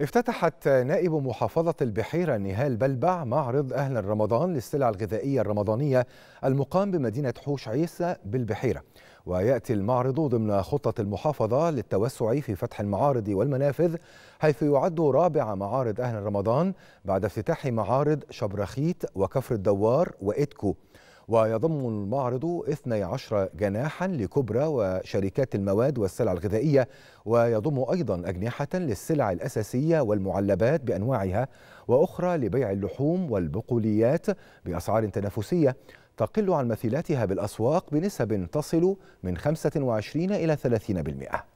افتتحت نائب محافظة البحيرة نهال بلبع معرض أهل رمضان للسلع الغذائية الرمضانية المقام بمدينة حوش عيسى بالبحيرة ويأتي المعرض ضمن خطة المحافظة للتوسع في فتح المعارض والمنافذ حيث يعد رابع معارض أهل رمضان بعد افتتاح معارض شبرخيت وكفر الدوار وإدكو ويضم المعرض 12 جناحا لكبرى وشركات المواد والسلع الغذائية ويضم أيضا أجنحة للسلع الأساسية والمعلبات بأنواعها وأخرى لبيع اللحوم والبقوليات بأسعار تنافسية تقل عن مثيلاتها بالأسواق بنسب تصل من 25 إلى 30%